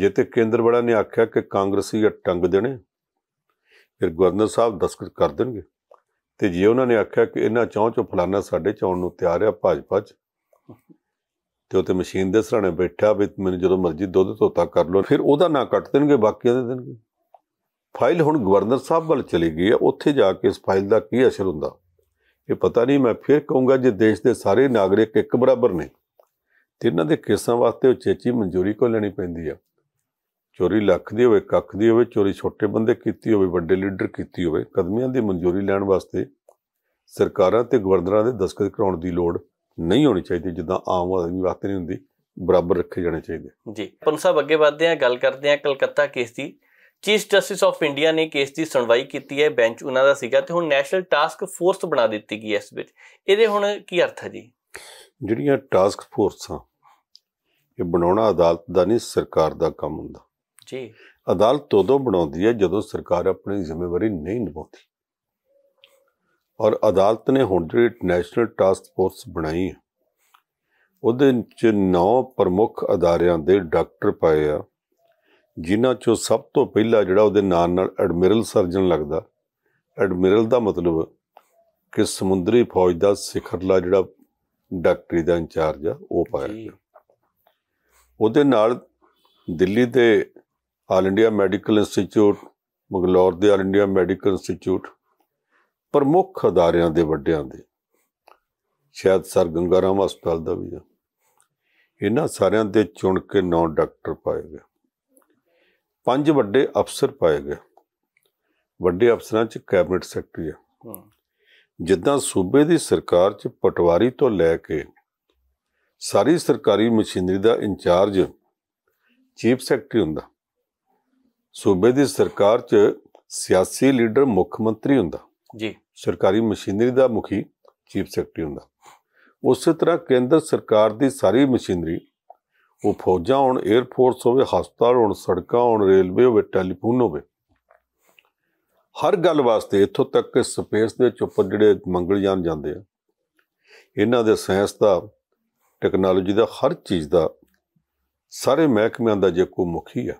ਜੇ ਤੇ ਕੇਂਦਰ ਵਾਲਾ ਨੇ ਆਖਿਆ ਕਿ ਕਾਂਗਰਸੀ ਟੰਗ ਦੇਣੇ ਫਿਰ ਗਵਰਨਰ ਸਾਹਿਬ ਦਸਖਤ ਕਰ ਦੇਣਗੇ ਤੇ ਜੇ ਉਹਨਾਂ ਨੇ ਆਖਿਆ ਕਿ ਇਹਨਾਂ ਚੌਂ ਚੋਂ ਫਲਾਣਾ ਸਾਡੇ ਚੌਂ ਨੂੰ ਤਿਆਰ ਆ ਭਾਜਪਾ ਚ ਤੇ ਉਹ ਤੇ ਮਸ਼ੀਨ ਦੇ ਸਰਾਣੇ ਬੈਠਾ ਵੀ ਮੈਨੂੰ ਜਦੋਂ ਮਰਜ਼ੀ ਦੁੱਧ ਧੋਤਾ ਕਰ ਲਓ ਫਿਰ ਉਹਦਾ ਨਾਂ ਕੱਟ ਦੇਣਗੇ ਬਾਕੀਆਂ ਦੇ ਦੇਣਗੇ ਫਾਈਲ ਹੁਣ ਗਵਰਨਰ ਸਾਹਿਬ ਵੱਲ ਚਲੀ ਗਈ ਹੈ ਉੱਥੇ ਜਾ ਕੇ ਇਸ ਫਾਈਲ ਦਾ ਕੀ ਅਸਰ ਹੁੰਦਾ ਇਹ ਪਤਾ ਨਹੀਂ ਮੈਂ ਫਿਰ ਕਹੂੰਗਾ ਜੇ ਦੇਸ਼ ਦੇ ਸਾਰੇ ਨਾਗਰਿਕ ਇੱਕ ਬਰਾਬਰ ਨੇ ਤੇ ਇਹਨਾਂ ਦੇ ਕੇਸਾਂ ਵਾਸਤੇ ਉਹ ਚੇਚੀ ਮਨਜ਼ੂਰੀ ਕੋ ਲੈਣੀ ਪੈਂਦੀ ਆ ਚੋਰੀ ਲੱਖ ਦੀ ਹੋਵੇ ਕੱਖ ਦੀ ਹੋਵੇ ਚੋਰੀ ਛੋਟੇ ਬੰਦੇ ਕੀਤੀ ਹੋਵੇ ਵੱਡੇ ਲੀਡਰ ਕੀਤੀ ਹੋਵੇ ਕਦਮੀਆਂ ਦੀ ਮਨਜ਼ੂਰੀ ਲੈਣ ਵਾਸਤੇ ਸਰਕਾਰਾਂ ਤੇ ਗਵਰਨਰਾਂ ਦੇ ਦਸਤਖਤ ਕਰਾਉਣ ਦੀ ਲੋੜ ਨਹੀਂ ਹੋਣੀ ਚਾਹੀਦੀ ਜਿੱਦਾਂ ਆਮ ਆਦਮੀ ਵਾਸਤੇ ਨਹੀਂ ਹੁੰਦੀ ਬਰਾਬਰ ਰੱਖੇ ਜਾਣੇ ਚਾਹੀਦੇ ਜੀ ਪੰਨ ਸਾਹਿਬ ਅੱਗੇ ਵਧਦੇ ਆ ਗੱਲ ਕਰਦੇ ਆ ਕਲਕੱਤਾ ਕੇਸ ਦੀ ਚੀਫ ਜਸਟਿਸ ਆਫ ਇੰਡੀਆ ਨੇ ਕੇਸ ਦੀ ਸੁਣਵਾਈ ਕੀਤੀ ਹੈ ਬੈਂਚ ਉਹਨਾਂ ਦਾ ਸੀਗਾ ਤੇ ਹੁਣ ਨੈਸ਼ਨਲ ਟਾਸਕ ਫੋਰਸ ਬਣਾ ਦਿੱਤੀ ਗਈ ਇਸ ਵਿੱਚ ਇਹਦੇ ਹੁਣ ਕੀ ਅਰਥ ਹੈ ਜੀ ਜਿਹੜੀਆਂ ਟਾਸਕ ਫੋਰਸਾਂ ਇਹ ਬਣਾਉਣਾ ਅਦਾਲਤ ਦਾ ਨਹੀਂ ਸਰਕਾਰ ਦਾ ਕੰਮ ਹੁੰਦਾ ਜੀ ਅਦਾਲਤ ਉਦੋਂ ਬਣਾਉਂਦੀ ਹੈ ਜਦੋਂ ਸਰਕਾਰ ਆਪਣੀ ਜ਼ਿੰਮੇਵਾਰੀ ਨਹੀਂ ਨਿਭਾਉਂਦੀ ਔਰ ਅਦਾਲਤ ਨੇ ਹੁਣ ਜਿਹੜੀ ਨੈਸ਼ਨਲ ਟਾਸਕ ਫੋਰਸ ਬਣਾਈ ਹੈ ਉਹਦੇ ਚ ਨੌ ਪ੍ਰਮੁੱਖ ਅਦਾਰਿਆਂ ਦੇ ਡਾਕਟਰ ਪਾਏ ਆ ਜਿਨ੍ਹਾਂ ਚੋਂ ਸਭ ਤੋਂ ਪਹਿਲਾ ਜਿਹੜਾ ਉਹਦੇ ਨਾਮ ਨਾਲ ਐਡਮਿਰਲ ਸਰਜਨ ਲੱਗਦਾ ਐਡਮਿਰਲ ਦਾ ਮਤਲਬ ਕਿ ਸਮੁੰਦਰੀ ਫੌਜ ਦਾ ਸਿਖਰਲਾ ਜਿਹੜਾ ਡਾਕਟਰੀ ਦਾ ਇੰਚਾਰਜ ਆ ਉਹ ਪਾਇਆ ਉਹਦੇ ਨਾਲ ਦਿੱਲੀ ਦੇ all India medical institute Bangalore ਦੇ ਆਲ ਇੰਡੀਆ ਮੈਡੀਕਲ ਇੰਸਟੀਚਿਊਟ ਪ੍ਰਮੁੱਖ ਅਦਾਰਿਆਂ ਦੇ ਵੱਡਿਆਂ ਦੇ ਸ਼ਾਇਦ ਸਰ ਗੰਗਾਰਾਮ ਹਸਪਤਾਲ ਦਾ ਵੀ ਆ ਇਹਨਾਂ ਸਾਰਿਆਂ ਦੇ ਚੁਣ ਕੇ ਨੌ ਡਾਕਟਰ ਪਾਏ ਗਏ ਪੰਜ ਵੱਡੇ ਅਫਸਰ ਪਾਏ ਗਏ ਵੱਡੇ ਅਫਸਰਾਂ 'ਚ ਕੈਬਨਿਟ ਸੈਕਟਰੀ ਆ ਜਿੱਦਾਂ ਸੂਬੇ ਦੀ ਸਰਕਾਰ 'ਚ ਪਟਵਾਰੀ ਤੋਂ ਲੈ ਕੇ ਸਾਰੀ ਸਰਕਾਰੀ ਮਸ਼ੀਨਰੀ ਦਾ ਇੰਚਾਰਜ ਚੀਫ ਸੈਕਟਰੀ ਹੁੰਦਾ ਸੂਬੇ ਦੀ ਸਰਕਾਰ 'ਚ ਸਿਆਸੀ ਲੀਡਰ ਮੁੱਖ ਮੰਤਰੀ ਹੁੰਦਾ ਜੀ ਸਰਕਾਰੀ ਮਸ਼ੀਨਰੀ ਦਾ ਮੁਖੀ ਚੀਫ ਸੈਕਟਰੀ ਹੁੰਦਾ ਉਸੇ ਤਰ੍ਹਾਂ ਕੇਂਦਰ ਸਰਕਾਰ ਦੀ ਸਾਰੀ ਮਸ਼ੀਨਰੀ ਉਹ ਫੌਜਾਂ ਹੋਣ 에ਅਰਫੋਰਸ ਹੋਵੇ ਹਸਪਤਾਲ ਹੋਣ ਸੜਕਾਂ ਹੋਣ ਰੇਲਵੇ ਹੋਵੇ ਟੈਲੀਫੋਨ ਹੋਵੇ ਹਰ ਗੱਲ ਵਾਸਤੇ ਇੱਥੋਂ ਤੱਕ ਕਿ ਸਪੇਸ ਦੇ ਉੱਪਰ ਜਿਹੜੇ ਮੰਗਲਯਾਨ ਜਾਂਦੇ ਆ ਇਹਨਾਂ ਦੇ ਸਾਇੰਸ ਦਾ ਟੈਕਨੋਲੋਜੀ ਦਾ ਹਰ ਚੀਜ਼ ਦਾ ਸਾਰੇ ਮਹਿਕਮਿਆਂ ਦਾ ਜੇ ਕੋ ਮੁਖੀ ਆ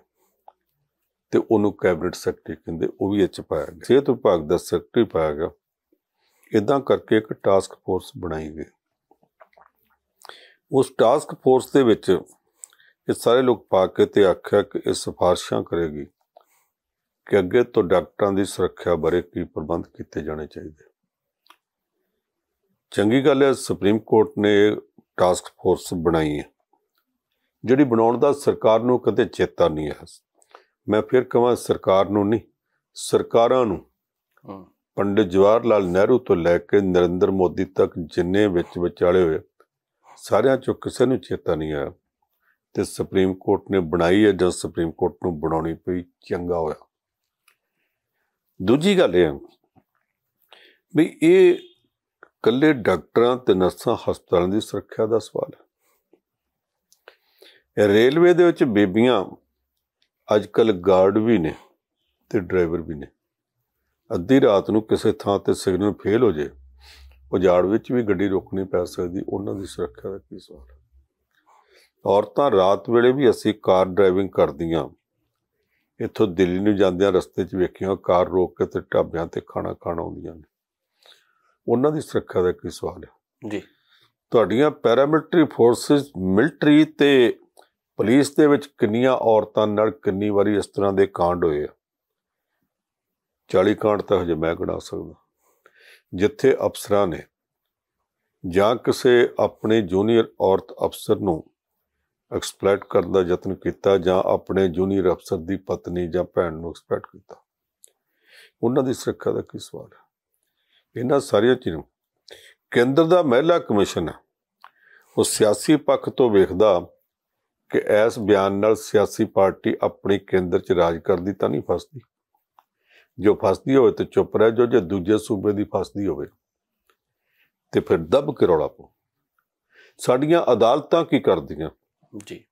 ਤੇ ਉਹਨੂੰ ਕੈਬਨਿਟ ਸੈਕਟਰੀ ਕਹਿੰਦੇ ਉਹ ਵੀ ਇੱਚ ਪਾਇਆ ਗਿਆ ਸਿਹਤ ਵਿਭਾਗ ਦਾ ਸੈਕਟਰੀ ਪਾਇਆ ਗਿਆ ਇਦਾਂ ਕਰਕੇ ਇੱਕ ਟਾਸਕ ਫੋਰਸ ਬਣਾਈ ਗਈ ਉਸ ਟਾਸਕ ਫੋਰਸ ਦੇ ਵਿੱਚ ਇਹ ਸਾਰੇ ਲੋਕ ਪਾ ਕੇ ਤੇ ਆਖਿਆ ਕਿ ਇਹ ਸਫਾਰਸ਼ਾਂ ਕਰੇਗੀ ਕਿ ਅੱਗੇ ਤੋਂ ਡਾਕਟਰਾਂ ਦੀ ਸੁਰੱਖਿਆ ਬਾਰੇ ਕੀ ਪ੍ਰਬੰਧ ਕੀਤੇ ਜਾਣੇ ਚਾਹੀਦੇ ਚੰਗੀ ਗੱਲ ਹੈ ਸੁਪਰੀਮ ਕੋਰਟ ਨੇ ਟਾਸਕ ਫੋਰਸ ਬਣਾਈ ਹੈ ਜਿਹੜੀ ਬਣਾਉਣ ਦਾ ਸਰਕਾਰ ਨੂੰ ਕਦੇ ਚੇਤਾ ਨਹੀਂ ਹੈ ਮੈਂ ਫਿਰ ਕਹਾਂ ਸਰਕਾਰ ਨੂੰ ਨਹੀਂ ਸਰਕਾਰਾਂ ਨੂੰ ਪੰਡਿਤ ਜਵਾਹਰ ਲਾਲ ਨਹਿਰੂ ਤੋਂ ਲੈ ਕੇ ਨਰਿੰਦਰ ਮੋਦੀ ਤੱਕ ਜਿੰਨੇ ਵਿੱਚ ਵਿਚਾਲੇ ਹੋਏ ਸਾਰਿਆਂ ਚੋਂ ਕਿਸੇ ਨੂੰ ਚੇਤਾ ਨਹੀਂ ਆਇਆ ਤੇ ਸੁਪਰੀਮ ਕੋਰਟ ਨੇ ਬਣਾਈ ਹੈ ਜਦ ਸੁਪਰੀਮ ਕੋਰਟ ਨੂੰ ਬਣਾਉਣੀ ਪਈ ਚੰਗਾ ਹੋਇਆ ਦੂਜੀ ਗੱਲ ਇਹ ਵੀ ਇਹ ਕੱਲੇ ਡਾਕਟਰਾਂ ਤੇ ਨਰਸਾਂ ਹਸਪਤਾਲਾਂ ਦੀ ਸੁਰੱਖਿਆ ਦਾ ਸਵਾਲ ਹੈ ਰੇਲਵੇ ਦੇ ਵਿੱਚ ਬੇਬੀਆਂ ਅੱਜਕੱਲ ਗਾਰਡ ਵੀ ਨੇ ਤੇ ਡਰਾਈਵਰ ਵੀ ਨੇ ਅੱਧੀ ਰਾਤ ਨੂੰ ਕਿਸੇ ਥਾਂ ਤੇ ਸਿਗਨਲ ਫੇਲ ਹੋ ਜੇ ਉਜਾੜ ਵਿੱਚ ਵੀ ਗੱਡੀ ਰੋਕਣੀ ਪੈ ਸਕਦੀ ਉਹਨਾਂ ਦੀ ਸੁਰੱਖਿਆ ਦਾ ਕੀ ਸਵਾਲ ਹੈ ਔਰਤਾਂ ਰਾਤ ਵੇਲੇ ਵੀ ਅਸੀਂ ਕਾਰ ਡਰਾਈਵਿੰਗ ਕਰਦੀਆਂ ਇੱਥੋਂ ਦਿੱਲੀ ਨੂੰ ਜਾਂਦਿਆਂ ਰਸਤੇ 'ਚ ਵੇਖਿਆ ਕਾਰ ਰੋਕ ਕੇ ਤੇ ਢਾਬਿਆਂ ਤੇ ਖਾਣਾ ਖਾਣ ਆਉਂਦੀਆਂ ਨੇ ਉਹਨਾਂ ਦੀ ਸੁਰੱਖਿਆ ਦਾ ਕੀ ਸਵਾਲ ਹੈ ਜੀ ਤੁਹਾਡੀਆਂ ਪੈਰਾਮਿਲਟਰੀ ਫੋਰਸਸ ਮਿਲਟਰੀ ਤੇ ਪੁਲਿਸ ਦੇ ਵਿੱਚ ਕਿੰਨੀਆਂ ਔਰਤਾਂ ਨਾਲ ਕਿੰਨੀ ਵਾਰੀ ਇਸ ਤਰ੍ਹਾਂ ਦੇ ਕਾਂਡ ਹੋਏ ਆ 40 ਕਾਂਡ ਤਾਂ ਹਜੇ ਮੈਂ ਗਿਣਾ ਸਕਦਾ ਜਿੱਥੇ ਅਫਸਰਾਂ ਨੇ ਜਾਂ ਕਿਸੇ ਆਪਣੇ ਜੂਨੀਅਰ ਔਰਤ ਅਫਸਰ ਨੂੰ ਐਕਸਪਲੋਇਟ ਕਰਨ ਦਾ ਯਤਨ ਕੀਤਾ ਜਾਂ ਆਪਣੇ ਜੂਨੀਅਰ ਅਫਸਰ ਦੀ ਪਤਨੀ ਜਾਂ ਭੈਣ ਨੂੰ ਐਕਸਪਲੋਇਟ ਕੀਤਾ ਉਹਨਾਂ ਦੀ ਸੁਰੱਖਿਆ ਦਾ ਕੀ ਸਵਾਲ ਹੈ ਇਹਨਾਂ ਸਾਰੀਆਂ ਚੀਜ਼ਾਂ ਕੇਂਦਰ ਦਾ ਮਹਿਲਾ ਕਮਿਸ਼ਨ ਹੈ ਉਹ ਸਿਆਸੀ ਪੱਖ ਤੋਂ ਵੇਖਦਾ ਕਿ ਇਸ ਬਿਆਨ ਨਾਲ ਸਿਆਸੀ ਪਾਰਟੀ ਆਪਣੀ ਕੇਂਦਰ 'ਚ ਰਾਜ ਕਰਦੀ ਤਾਂ ਨਹੀਂ ਫਸਦੀ ਜੋ ਫਸਦੀ ਹੋਵੇ ਤੇ ਚੁੱਪ ਰਹਿ ਜੋ ਜੇ ਦੂਜੇ ਸੂਬੇ ਦੀ ਫਸਦੀ ਹੋਵੇ ਤੇ ਫਿਰ ਦਬ ਕੇ ਰੌਲਾ ਸਾਡੀਆਂ ਅਦਾਲਤਾਂ ਕੀ ਕਰਦੀਆਂ ਜੀ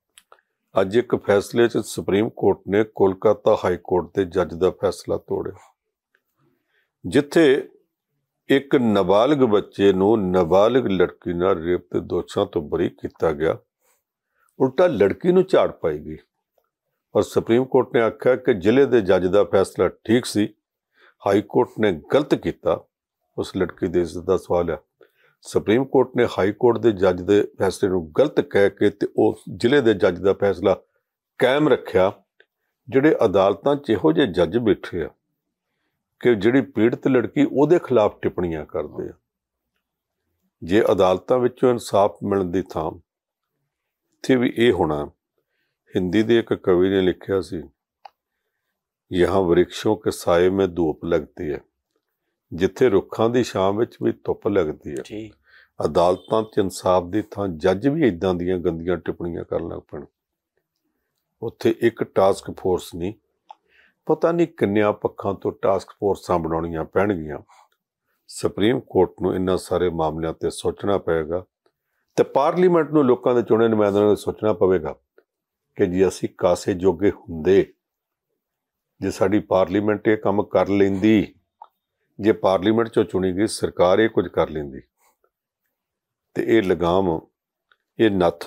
ਅੱਜ ਇੱਕ ਫੈਸਲੇ 'ਚ ਸੁਪਰੀਮ ਕੋਰਟ ਨੇ ਕੋਲਕਾਤਾ ਹਾਈ ਕੋਰਟ ਦੇ ਜੱਜ ਦਾ ਫੈਸਲਾ ਤੋੜਿਆ ਜਿੱਥੇ ਇੱਕ ਨਾਬਾਲਗ ਬੱਚੇ ਨੂੰ ਨਾਬਾਲਗ ਲੜਕੀ ਨਾਲ ਰੇਪ ਦੇ ਦੋਸ਼ਾਂ ਤੋਂ ਬਰੀ ਕੀਤਾ ਗਿਆ ਉਲਟਾ ਲੜਕੀ ਨੂੰ ਝਾੜ ਪਾਈ ਗਈ ਔਰ ਸੁਪਰੀਮ ਕੋਰਟ ਨੇ ਆਖਿਆ ਕਿ ਜ਼ਿਲ੍ਹੇ ਦੇ ਜੱਜ ਦਾ ਫੈਸਲਾ ਠੀਕ ਸੀ ਹਾਈ ਕੋਰਟ ਨੇ ਗਲਤ ਕੀਤਾ ਉਸ ਲੜਕੀ ਦੇ ਇੱਜ਼ਤ ਦਾ ਸਵਾਲ ਹੈ ਸੁਪਰੀਮ ਕੋਰਟ ਨੇ ਹਾਈ ਕੋਰਟ ਦੇ ਜੱਜ ਦੇ ਫੈਸਲੇ ਨੂੰ ਗਲਤ ਕਹਿ ਕੇ ਤੇ ਉਹ ਜ਼ਿਲ੍ਹੇ ਦੇ ਜੱਜ ਦਾ ਫੈਸਲਾ ਕਾਇਮ ਰੱਖਿਆ ਜਿਹੜੇ ਅਦਾਲਤਾਂ 'ਚ ਇਹੋ ਜਿਹੇ ਜੱਜ ਬੈਠੇ ਆ ਕਿ ਜਿਹੜੀ ਪੀੜਤ ਲੜਕੀ ਉਹਦੇ ਖਿਲਾਫ ਟਿੱਪਣੀਆਂ ਕਰਦੇ ਆ ਜੇ ਅਦਾਲਤਾਂ ਵਿੱਚੋਂ ਇਨਸਾਫ ਮਿਲਣ ਦੀ ਥਾਂ ਇੱਥੇ ਵੀ ਇਹ ਹੋਣਾ ਹਿੰਦੀ ਦੇ ਇੱਕ ਕਵੀ ਨੇ ਲਿਖਿਆ ਸੀ ਯਹਾਂ ਵਰਿਕਸ਼ੋਂ ਕੇ ਸਾਏ ਮੇ ਧੂਪ ਲਗਤੀ ਹੈ ਜਿੱਥੇ ਰੁੱਖਾਂ ਦੀ ਛਾਂ ਵਿੱਚ ਵੀ ਧੁੱਪ ਲੱਗਦੀ ਹੈ ਜੀ ਅਦਾਲਤਾਂ ਤੇ ਇਨਸਾਫ ਦੀ ਥਾਂ ਜੱਜ ਵੀ ਇਦਾਂ ਦੀਆਂ ਗੰਦੀਆਂ ਟਿੱਪਣੀਆਂ ਕਰਨ ਲੱਗ ਪੈਣ ਉੱਥੇ ਇੱਕ ਟਾਸਕ ਫੋਰਸ ਨਹੀਂ ਪਤਾ ਨਹੀਂ ਕਿੰਨਿਆਂ ਪੱਖਾਂ ਤੋਂ ਟਾਸਕ ਫੋਰਸਾਂ ਬਣਾਉਣੀਆਂ ਪੈਣਗੀਆਂ ਸੁਪਰੀਮ ਕੋਰਟ ਨੂੰ ਇੰਨਾ ਸਾਰੇ ਮਾਮਲਿਆਂ ਤੇ ਸੋਚਣਾ ਪਏਗਾ ਤੇ ਪਾਰਲੀਮੈਂਟ ਨੂੰ ਲੋਕਾਂ ਦੇ ਚੁਣੇ ਨੁਮਾਇੰਦਿਆਂ ਨੂੰ ਸੋਚਣਾ ਪਵੇਗਾ ਕਿ ਜੇ ਅਸੀਂ ਕਾਸੇ ਜੋਗੇ ਹੁੰਦੇ ਜੇ ਸਾਡੀ ਪਾਰਲੀਮੈਂਟ ਇਹ ਕੰਮ ਕਰ ਲੈਂਦੀ ਜੇ ਪਾਰਲੀਮੈਂਟ ਚੋਂ ਚੁਣੀ ਗਈ ਸਰਕਾਰ ਇਹ ਕੁਝ ਕਰ ਲੈਂਦੀ ਤੇ ਇਹ ਲਗਾਮ ਇਹ ਨੱਥ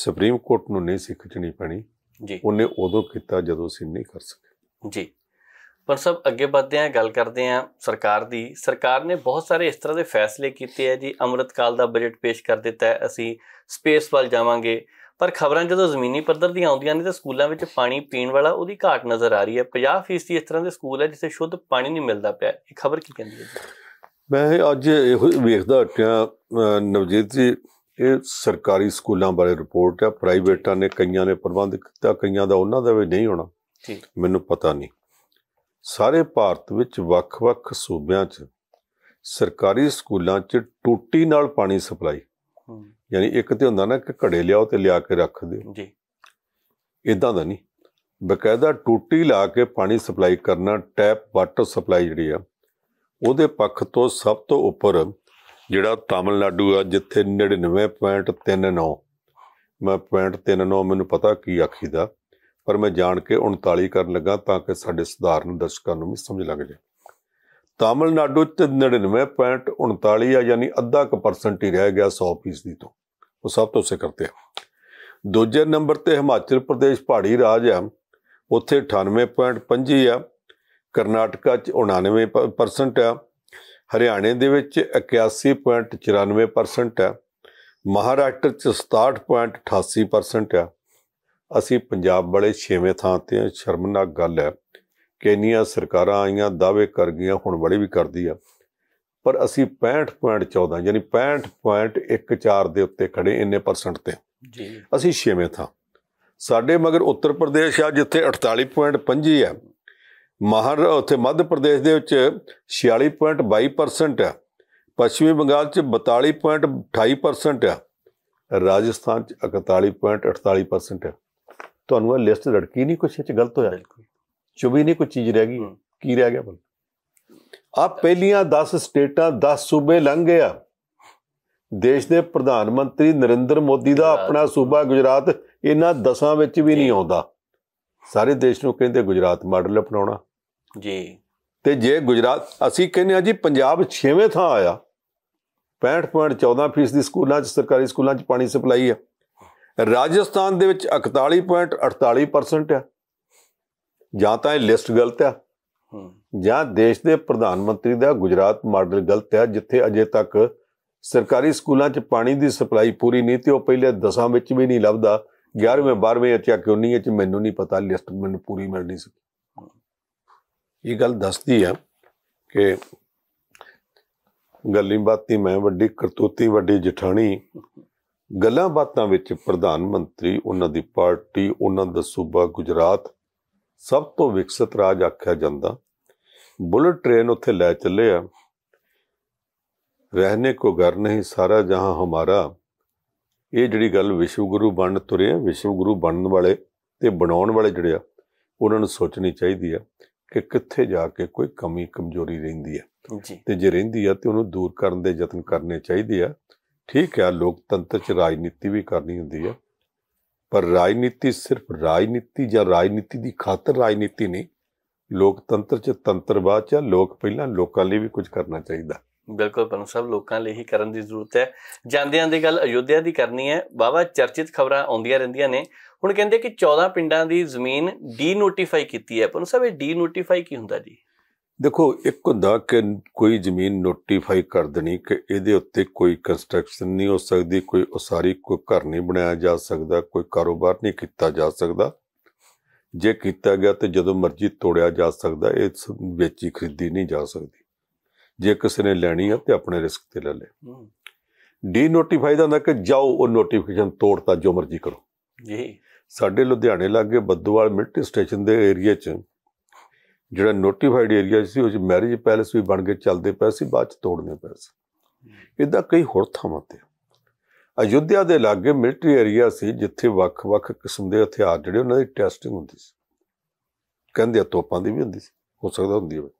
ਸੁਪਰੀਮ ਕੋਰਟ ਨੂੰ ਨਹੀਂ ਸਿੱਖਣੀ ਪਣੀ ਜੀ ਉਹਨੇ ਉਦੋਂ ਕੀਤਾ ਜਦੋਂ ਸੀ ਨਹੀਂ ਕਰ ਸਕੇ ਜੀ ਪਰ ਸਭ ਅੱਗੇ ਵਧਦੇ ਆਂ ਗੱਲ ਕਰਦੇ ਆਂ ਸਰਕਾਰ ਦੀ ਸਰਕਾਰ ਨੇ ਬਹੁਤ ਸਾਰੇ ਇਸ ਤਰ੍ਹਾਂ ਦੇ ਫੈਸਲੇ ਕੀਤੇ ਆ ਜੀ ਅੰਮ੍ਰਿਤਕਾਲ ਦਾ ਬਜਟ ਪੇਸ਼ ਕਰ ਦਿੱਤਾ ਅਸੀਂ ਸਪੇਸ ਵੱਲ ਜਾਵਾਂਗੇ ਪਰ ਖਬਰਾਂ ਜਦੋਂ ਜ਼ਮੀਨੀ ਪੱਧਰ ਦੀਆਂ ਆਉਂਦੀਆਂ ਨੇ ਤੇ ਸਕੂਲਾਂ ਵਿੱਚ ਪਾਣੀ ਪੀਣ ਵਾਲਾ ਉਹਦੀ ਘਾਟ ਨਜ਼ਰ ਆ ਰਹੀ ਹੈ 50% ਇਸ ਤਰ੍ਹਾਂ ਦੇ ਸਕੂਲ ਹੈ ਜਿੱਥੇ ਸ਼ੁੱਧ ਪਾਣੀ ਨਹੀਂ ਮਿਲਦਾ ਪਿਆ ਇਹ ਖਬਰ ਕੀ ਕਹਿੰਦੀ ਹੈ ਮੈਂ ਅੱਜ ਇਹੋ ਵੇਖਦਾ ਹਟਿਆ ਨਵਜੀਤ ਜੀ ਇਹ ਸਰਕਾਰੀ ਸਕੂਲਾਂ ਬਾਰੇ ਰਿਪੋਰਟ ਹੈ ਪ੍ਰਾਈਵੇਟਾਂ ਨੇ ਕਈਆਂ ਨੇ ਪ੍ਰਬੰਧ ਕੀਤਾ ਕਈਆਂ ਦਾ ਉਹਨਾਂ ਦਾ ਵੀ ਨਹੀਂ ਹੋਣਾ ਮੈਨੂੰ ਪਤਾ ਨਹੀਂ ਸਾਰੇ ਭਾਰਤ ਵਿੱਚ ਵੱਖ-ਵੱਖ ਸੂਬਿਆਂ 'ਚ ਸਰਕਾਰੀ ਸਕੂਲਾਂ 'ਚ ਟੂਟੀ ਨਾਲ ਪਾਣੀ ਸਪਲਾਈ ਯਾਨੀ ਇੱਕ ਤੇ ਹੁੰਦਾ ਨਾ ਕਿ ਘੜੇ ਲਿਆਓ ਤੇ ਲਿਆ ਕੇ ਰੱਖ ਦਿਓ ਜੀ ਇਦਾਂ ਦਾ ਨਹੀਂ ਬਕਾਇਦਾ ਟੂਟੀ ਲਾ ਕੇ ਪਾਣੀ ਸਪਲਾਈ ਕਰਨਾ ਟੈਪ ਵਾਟਰ ਸਪਲਾਈ ਜਿਹੜੀ ਆ ਉਹਦੇ ਪੱਖ ਤੋਂ ਸਭ ਤੋਂ ਉੱਪਰ ਜਿਹੜਾ ਤਾਮਿਲਨਾਡੂ ਆ ਜਿੱਥੇ 99.39 ਮੈਂ 0.39 ਮੈਨੂੰ ਪਤਾ ਕੀ ਆਖੀ ਦਾ ਪਰ ਮੈਂ ਜਾਣ ਕੇ 39 ਕਰਨ ਲੱਗਾ ਤਾਂ ਕਿ ਸਾਡੇ ਸਧਾਰਨ ਦਰਸ਼ਕਾਂ ਨੂੰ ਵੀ ਸਮਝ ਲੱਗ ਜਾਏ ਤਾਮਿਲਨਾਡੂ ਚ 99.39 ਆ ਯਾਨੀ ਅੱਧਾ ਕੁ ਪਰਸੈਂਟ ਹੀ ਰਹਿ ਗਿਆ 100% ਦੀ ਤੋਂ ਉਹ ਸਭ ਤੋਂ ਸੇ ਆ ਦੂਜੇ ਨੰਬਰ ਤੇ ਹਿਮਾਚਲ ਪ੍ਰਦੇਸ਼ ਪਹਾੜੀ ਰਾਜ ਆ ਉੱਥੇ 98.25 ਆ ਕਰਨਾਟਕਾ ਚ 99% ਆ ਹਰਿਆਣੇ ਦੇ ਵਿੱਚ 81.94% ਆ ਮਹਾਰਾਸ਼ਟਰ ਚ 67.88% ਆ ਅਸੀਂ ਪੰਜਾਬ ਵਾਲੇ 6ਵੇਂ ਥਾਂ ਤੇ ਸ਼ਰਮਨਾਕ ਗੱਲ ਹੈ ਕੈਨੀਆ ਸਰਕਾਰਾਂ ਆਈਆਂ ਦਾਅਵੇ ਕਰ ਗਈਆਂ ਹੁਣ ਬੜੇ ਵੀ ਕਰਦੀ ਆ ਪਰ ਅਸੀਂ 65.14 ਯਾਨੀ 65.14 ਦੇ ਉੱਤੇ ਖੜੇ ਇੰਨੇ ਪਰਸੈਂਟ ਤੇ ਜੀ ਅਸੀਂ 6ਵੇਂ ਥਾਂ ਸਾਡੇ ਮਗਰ ਉੱਤਰ ਪ੍ਰਦੇਸ਼ ਆ ਜਿੱਥੇ 48.5 ਹੈ ਮਹਾਰ ਉੱਥੇ ਮੱਧ ਪ੍ਰਦੇਸ਼ ਦੇ ਵਿੱਚ 46.22% ਪੱਛਮੀ ਬੰਗਾਲ 'ਚ 42.28% ਆ ਰਾਜਸਥਾਨ 'ਚ 41.48% ਆ ਤੁਹਾਨੂੰ ਇਹ ਲਿਸਟ ਲੜਕੀ ਨਹੀਂ ਕੁਛ ਇਹ 'ਚ ਗਲਤ ਹੋਇਆ ਚੁਬੀ ਨਹੀਂ ਕੋਈ ਚੀਜ਼ ਰਹਿ ਗਈ ਕੀ ਰਹਿ ਗਿਆ ਬਲ ਆ ਪਹਿਲੀਆਂ 10 ਸਟੇਟਾਂ 10 ਸੂਬੇ ਲੰਘ ਗਿਆ ਦੇਸ਼ ਦੇ ਪ੍ਰਧਾਨ ਮੰਤਰੀ ਨਰਿੰਦਰ ਮੋਦੀ ਦਾ ਆਪਣਾ ਸੂਬਾ ਗੁਜਰਾਤ ਇਹਨਾਂ ਦਸਾਂ ਵਿੱਚ ਵੀ ਨਹੀਂ ਆਉਂਦਾ ਸਾਰੇ ਦੇਸ਼ ਨੂੰ ਕਹਿੰਦੇ ਗੁਜਰਾਤ ਮਾਡਲ ਅਪਣਾਉਣਾ ਜੀ ਤੇ ਜੇ ਗੁਜਰਾਤ ਅਸੀਂ ਕਹਿੰਦੇ ਆ ਜੀ ਪੰਜਾਬ 6ਵੇਂ ਥਾਂ ਆਇਆ 65.14% ਦੀ ਸਕੂਲਾਂ 'ਚ ਸਰਕਾਰੀ ਸਕੂਲਾਂ 'ਚ ਪਾਣੀ ਸਪਲਾਈ ਆ ਰਾਜਸਥਾਨ ਦੇ ਵਿੱਚ 41.48% ਆ ਜਾਂ ਤਾਂ ਇਹ ਲਿਸਟ ਗਲਤ ਆ ਜਾਂ ਦੇਸ਼ ਦੇ ਪ੍ਰਧਾਨ ਮੰਤਰੀ ਦਾ ਗੁਜਰਾਤ ਮਾਡਲ ਗਲਤ ਆ ਜਿੱਥੇ ਅਜੇ ਤੱਕ ਸਰਕਾਰੀ ਸਕੂਲਾਂ 'ਚ ਪਾਣੀ ਦੀ ਸਪਲਾਈ ਪੂਰੀ ਨਹੀਂ ਤੇ ਉਹ ਪਹਿਲੇ ਦਸਾਂ ਵਿੱਚ ਵੀ ਨਹੀਂ ਲੱਭਦਾ 11ਵੇਂ 12ਵੇਂ ਨਹੀਂ ਇਹ 'ਚ ਮੈਨੂੰ ਨਹੀਂ ਪਤਾ ਲਿਸਟ ਮੈਨੂੰ ਪੂਰੀ ਮਿਲ ਨਹੀਂ ਸਕੀ ਇਹ ਗੱਲ ਦੱਸਦੀ ਆ ਕਿ ਗੱਲਾਂ ਬਾਤਾਂ ਮੈਂ ਵੱਡੀ ਕਰਤੂਤੀ ਵੱਡੀ ਜਠਾਣੀ ਗੱਲਾਂ ਬਾਤਾਂ ਵਿੱਚ ਪ੍ਰਧਾਨ ਮੰਤਰੀ ਉਹਨਾਂ ਦੀ ਪਾਰਟੀ ਉਹਨਾਂ ਦਾ ਸੂਬਾ ਗੁਜਰਾਤ ਸਭ ਤੋਂ ਵਿਕਸਿਤ ਰਾਜ ਆਖਿਆ ਜਾਂਦਾ ਬੁਲਟ ਟ੍ਰੇਨ ਉੱਥੇ ਲੈ ਚੱਲੇ ਆ ਰਹਿਣੇ ਕੋ ਘਰ ਨਹੀਂ ਸਾਰਾ ਜਹਾਂ ਹਮਾਰਾ ਇਹ ਜਿਹੜੀ ਗੱਲ ਵਿਸ਼ਵ ਗੁਰੂ ਬਣਨ ਤੁਰੇ ਆ ਵਿਸ਼ਵ ਗੁਰੂ ਬਣਨ ਵਾਲੇ ਤੇ ਬਣਾਉਣ ਵਾਲੇ ਜਿਹੜੇ ਆ ਉਹਨਾਂ ਨੂੰ ਸੋਚਣੀ ਚਾਹੀਦੀ ਆ ਕਿ ਕਿੱਥੇ ਜਾ ਕੇ ਕੋਈ ਕਮੀ ਕਮਜ਼ੋਰੀ ਰਹਿੰਦੀ ਆ ਜੀ ਤੇ ਜੇ ਰਹਿੰਦੀ ਆ ਤੇ ਉਹਨੂੰ ਦੂਰ ਕਰਨ ਦੇ ਯਤਨ ਕਰਨੇ ਚਾਹੀਦੇ ਆ ਠੀਕ ਆ ਲੋਕਤੰਤਰ ਚ ਰਾਜਨੀਤੀ ਵੀ ਕਰਨੀ ਹੁੰਦੀ ਆ ਪਰ ਰਾਜਨੀਤੀ ਸਿਰਫ ਰਾਜਨੀਤੀ ਜਾਂ ਰਾਜਨੀਤੀ ਦੀ ਖਾਤਰ ਰਾਜਨੀਤੀ ਨਹੀਂ ਲੋਕਤੰਤਰ 'ਚ ਤੰਤਰਵਾਦ 'ਚ ਲੋਕ ਪਹਿਲਾਂ ਲੋਕਾਂ ਲਈ ਵੀ ਕੁਝ ਕਰਨਾ ਚਾਹੀਦਾ ਬਿਲਕੁਲ ਪਨ ਸਾਹਿਬ ਲੋਕਾਂ ਲਈ ਹੀ ਕਰਨ ਦੀ ਜ਼ਰੂਰਤ ਹੈ ਜਾਂਦਿਆਂ ਦੀ ਗੱਲ ਅਯੁੱਧਿਆ ਦੀ ਕਰਨੀ ਹੈ ਬਾਬਾ ਚਰਚਿਤ ਖਬਰਾਂ ਆਉਂਦੀਆਂ ਰਹਿੰਦੀਆਂ ਨੇ ਹੁਣ ਕਹਿੰਦੇ ਕਿ 14 ਪਿੰਡਾਂ ਦੀ ਜ਼ਮੀਨ ਡੀਨੋਟੀਫਾਈ ਕੀਤੀ ਹੈ ਪਨ ਸਾਹਿਬ ਇਹ ਡੀਨੋਟੀਫਾਈ ਕੀ ਹੁੰਦਾ ਜੀ ਦੇਖੋ ਇੱਕ ਹੁੰਦਾ ਕਿ ਕੋਈ ਜ਼ਮੀਨ ਨੋਟੀਫਾਈ ਕਰ ਦੇਣੀ ਕਿ ਇਹਦੇ ਉੱਤੇ ਕੋਈ ਕੰਸਟਰਕਸ਼ਨ ਨਹੀਂ ਹੋ ਸਕਦੀ ਕੋਈ ਉਸਾਰੀ ਕੋਈ ਘਰ ਨਹੀਂ ਬਣਾਇਆ ਜਾ ਸਕਦਾ ਕੋਈ ਕਾਰੋਬਾਰ ਨਹੀਂ ਕੀਤਾ ਜਾ ਸਕਦਾ ਜੇ ਕੀਤਾ ਗਿਆ ਤੇ ਜਦੋਂ ਮਰਜ਼ੀ ਤੋੜਿਆ ਜਾ ਸਕਦਾ ਇਹ ਵੇਚੀ ਖਰੀਦੀ ਨਹੀਂ ਜਾ ਸਕਦੀ ਜੇ ਕਿਸੇ ਨੇ ਲੈਣੀ ਆ ਤੇ ਆਪਣੇ ਰਿਸਕ ਤੇ ਲੈ ਲੈ ਡੀ ਨੋਟੀਫਾਈ ਦਾ ਹੁੰਦਾ ਕਿ ਜਾਓ ਉਹ ਨੋਟੀਫਿਕੇਸ਼ਨ ਤੋੜਤਾ ਜੋ ਮਰਜ਼ੀ ਕਰੋ ਜੀ ਸਾਡੇ ਲੁਧਿਆਣੇ ਲਾਗੇ ਬੱਦੂਵਾਲ ਮਿਲਟਰੀ ਸਟੇਸ਼ਨ ਦੇ ਏਰੀਆ 'ਚ ਜਿਹੜਾ ਨੋਟੀਫਾਈਡ ਏਰੀਆ ਸੀ ਉਹ ਚ ਮੈਰਿਜ ਪੈਲੇਸ ਵੀ ਬਣ ਕੇ ਚੱਲਦੇ ਪਏ ਸੀ ਬਾਅਦ ਚ ਤੋੜਨੇ ਪਏ ਸੀ ਇਦਾਂ ਕਈ ਹੋਰ ਥਾਵਾਂ ਤੇ ਅਯੁੱਧਿਆ ਦੇ ਲਾਗੇ ਮਿਲਟਰੀ ਏਰੀਆ ਸੀ ਜਿੱਥੇ ਵੱਖ-ਵੱਖ ਕਿਸਮ ਦੇ ਹਥਿਆਰ ਜਿਹੜੇ ਉਹਨਾਂ ਦੀ ਟੈਸਟਿੰਗ ਹੁੰਦੀ ਸੀ ਕਹਿੰਦੇ ਤੋਪਾਂ ਦੀ ਵੀ ਹੁੰਦੀ ਸੀ ਹੋ ਸਕਦਾ ਹੁੰਦੀ ਹੋਵੇ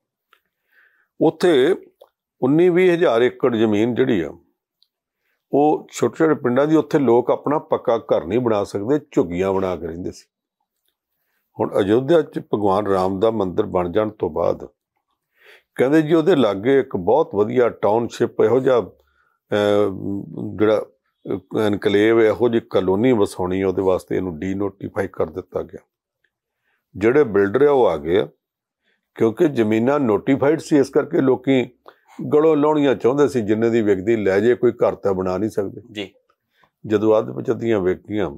ਉੱਥੇ 19-20000 ਏਕੜ ਜ਼ਮੀਨ ਜਿਹੜੀ ਆ ਉਹ ਛੋਟੇ-ਛੋਟੇ ਪਿੰਡਾਂ ਦੀ ਉੱਥੇ ਲੋਕ ਆਪਣਾ ਪੱਕਾ ਘਰ ਨਹੀਂ ਬਣਾ ਸਕਦੇ ਝੁੱਗੀਆਂ ਬਣਾ ਕੇ ਰਹਿੰਦੇ ਸੀ ਹੁਣ ਅਯੋਧਿਆ 'ਚ ਭਗਵਾਨ ਰਾਮ ਦਾ ਮੰਦਿਰ ਬਣ ਜਾਣ ਤੋਂ ਬਾਅਦ ਕਹਿੰਦੇ ਜੀ ਉਹਦੇ ਲਾਗੇ ਇੱਕ ਬਹੁਤ ਵਧੀਆ ਟਾਊਨਸ਼ਿਪ ਇਹੋ ਜਿਹਾ ਜਿਹੜਾ ਐਨਕਲੇਵ ਇਹੋ ਜਿਹੀ ਕਲੋਨੀ ਵਸਾਉਣੀ ਉਹਦੇ ਵਾਸਤੇ ਇਹਨੂੰ ਡੀ ਨੋਟੀਫਾਈ ਕਰ ਦਿੱਤਾ ਗਿਆ ਜਿਹੜੇ ਬਿਲਡਰ ਆ ਉਹ ਆ ਗਏ ਕਿਉਂਕਿ ਜ਼ਮੀਨਾਂ ਨੋਟੀਫਾਈਡ ਸੀ ਇਸ ਕਰਕੇ ਲੋਕੀ ਗੜੋ ਲਾਉਣੀਆਂ ਚਾਹੁੰਦੇ ਸੀ ਜਿੰਨੇ ਦੀ ਵਿਕਦੀ ਲੈ ਜੇ ਕੋਈ ਘਰ ਤਾਂ ਬਣਾ ਨਹੀਂ ਸਕਦੇ ਜੀ ਜਦੋਂ ਅੱਧ ਪਚੱਦੀਆਂ ਵਿਕਦੀਆਂ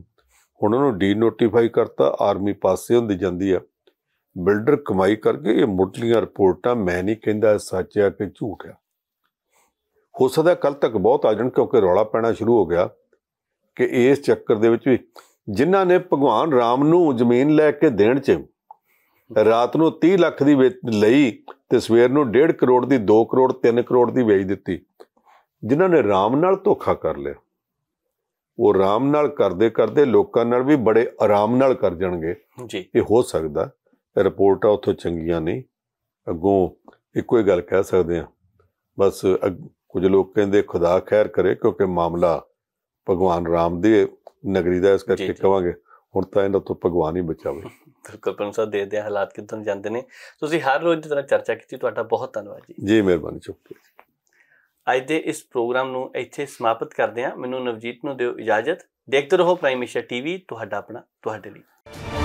ਉਹਨਾਂ ਉਹਨੂੰ ਡੀ ਨੋਟੀਫਾਈ ਕਰਤਾ ਆਰਮੀ ਪਾਸੇ ਹੁੰਦੀ ਜਾਂਦੀ ਆ ਬਿਲਡਰ ਕਮਾਈ ਕਰਕੇ ਇਹ ਮੁੱਢਲੀਆਂ ਰਿਪੋਰਟਾਂ ਮੈਂ ਨਹੀਂ ਕਹਿੰਦਾ ਸੱਚ ਆ ਕਿ ਝੂਠ ਆ ਹੋ ਸਕਦਾ ਕੱਲ ਤੱਕ ਬਹੁਤ ਆ ਜਾਣ ਕਿਉਂਕਿ ਰੌਲਾ ਪੈਣਾ ਸ਼ੁਰੂ ਹੋ ਗਿਆ ਕਿ ਇਸ ਚੱਕਰ ਦੇ ਵਿੱਚ ਵੀ ਜਿਨ੍ਹਾਂ ਨੇ ਭਗਵਾਨ ਰਾਮ ਨੂੰ ਜ਼ਮੀਨ ਲੈ ਕੇ ਦੇਣ 'ਚ ਰਾਤ ਨੂੰ 30 ਲੱਖ ਦੀ ਲਈ ਤੇ ਸਵੇਰ ਨੂੰ 1.5 ਕਰੋੜ ਦੀ 2 ਕਰੋੜ 3 ਕਰੋੜ ਦੀ ਵੇਚ ਦਿੱਤੀ ਜਿਨ੍ਹਾਂ ਨੇ ਰਾਮ ਨਾਲ ਧੋਖਾ ਕਰ ਲਿਆ ਉਹ ਆਰਾਮ ਨਾਲ ਕਰਦੇ ਕਰਦੇ ਲੋਕਾਂ ਨਾਲ ਵੀ ਬੜੇ ਆਰਾਮ ਨਾਲ ਕਰ ਜਾਣਗੇ ਜੀ ਇਹ ਹੋ ਸਕਦਾ ਰਿਪੋਰਟਾਂ ਉੱਥੋਂ ਚੰਗੀਆਂ ਨਹੀਂ ਅੱਗੋਂ ਇੱਕੋ ਹੀ ਗੱਲ ਕਹਿ ਸਕਦੇ ਆ ਬਸ ਕੁਝ ਲੋਕ ਕਹਿੰਦੇ ਖੁਦਾ ਖੈਰ ਕਰੇ ਕਿਉਂਕਿ ਮਾਮਲਾ ਭਗਵਾਨ ਰਾਮ ਦੀ ਨਗਰੀ ਦਾ ਇਸ ਕਰਕੇ ਕਵਾਂਗੇ ਹੁਣ ਤਾਂ ਇਹਨਾਂ ਤੋਂ ਭਗਵਾਨ ਹੀ ਬਚਾਵੇ ਬਿਲਕੁਲ ਪਰ ਸਾਹਿਬ ਦੇ ਦੇ ਹਾਲਾਤ ਕਿਦਾਂ ਜਾਂਦੇ ਨੇ ਤੁਸੀਂ ਹਰ ਰੋਜ਼ ਦੀ ਤਰ੍ਹਾਂ ਚਰਚਾ ਕੀਤੀ ਤੁਹਾਡਾ ਬਹੁਤ ਧੰਨਵਾਦ ਜੀ ਜੀ ਮਿਹਰਬਾਨੀ ਚੁੱਪ ਅੱਜ ਦੇ ਇਸ ਪ੍ਰੋਗਰਾਮ ਨੂੰ ਇੱਥੇ ਸਮਾਪਤ ਕਰਦੇ ਹਾਂ ਮੈਨੂੰ ਨਵਜੀਤ ਨੂੰ ਦਿਓ ਇਜਾਜ਼ਤ ਦੇਖਦੇ ਰਹੋ ਪ੍ਰਾਈਮੇਸ਼ਾ ਟੀਵੀ ਤੁਹਾਡਾ ਆਪਣਾ ਤੁਹਾਡੇ ਲਈ